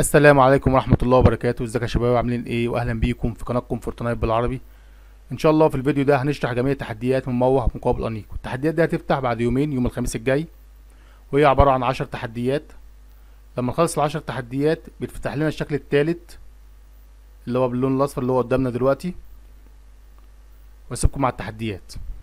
السلام عليكم ورحمه الله وبركاته ازيك يا شباب عاملين ايه واهلا بيكم في قناتكم فورتنايت بالعربي ان شاء الله في الفيديو ده هنشرح جميع تحديات مموه مقابل انيق التحديات دي هتفتح بعد يومين يوم الخميس الجاي وهي عباره عن عشر تحديات لما نخلص ال تحديات بيتفتح لنا الشكل الثالث اللي هو باللون الاصفر اللي هو قدامنا دلوقتي واسيبكم مع التحديات